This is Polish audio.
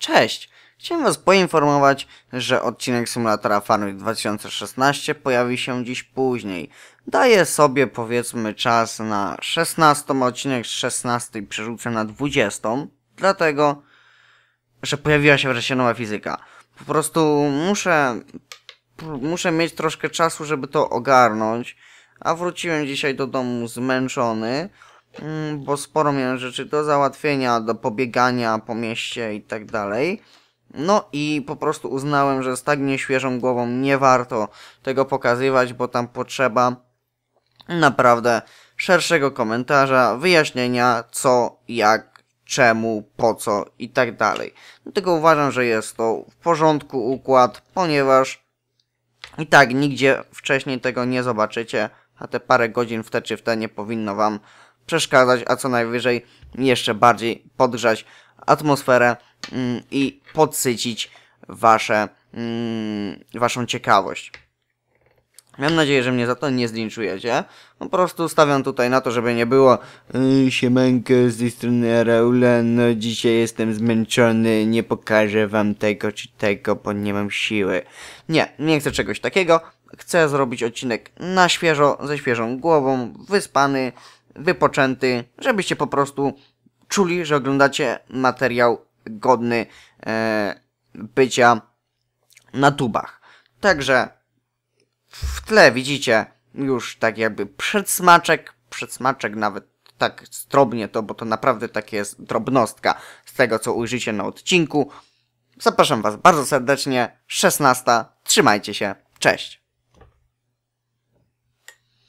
Cześć! Chciałem Was poinformować, że odcinek symulatora Farming 2016 pojawi się dziś później. Daję sobie powiedzmy czas na 16 odcinek z 16 i przerzucę na 20, dlatego, że pojawiła się wreszcie nowa fizyka. Po prostu muszę, muszę mieć troszkę czasu, żeby to ogarnąć, a wróciłem dzisiaj do domu zmęczony. Mm, bo sporo miałem rzeczy do załatwienia, do pobiegania po mieście i tak dalej. No i po prostu uznałem, że z tak nieświeżą głową nie warto tego pokazywać, bo tam potrzeba naprawdę szerszego komentarza, wyjaśnienia co, jak, czemu, po co i tak dalej. Dlatego uważam, że jest to w porządku układ, ponieważ i tak nigdzie wcześniej tego nie zobaczycie, a te parę godzin w te czy w te nie powinno wam przeszkadzać, a co najwyżej jeszcze bardziej podgrzać atmosferę mm, i podsycić wasze, mm, waszą ciekawość. Mam nadzieję, że mnie za to nie zlinczujecie. po prostu stawiam tutaj na to, żeby nie było yy, siemanko z tej strony Raula, no dzisiaj jestem zmęczony, nie pokażę wam tego czy tego, bo nie mam siły. Nie, nie chcę czegoś takiego. Chcę zrobić odcinek na świeżo, ze świeżą głową, wyspany, wypoczęty, żebyście po prostu czuli, że oglądacie materiał godny e, bycia na tubach. Także w tle widzicie już tak jakby przedsmaczek, przedsmaczek nawet tak drobnie, to, bo to naprawdę takie jest drobnostka z tego, co ujrzycie na odcinku. Zapraszam Was bardzo serdecznie. 16. Trzymajcie się. Cześć.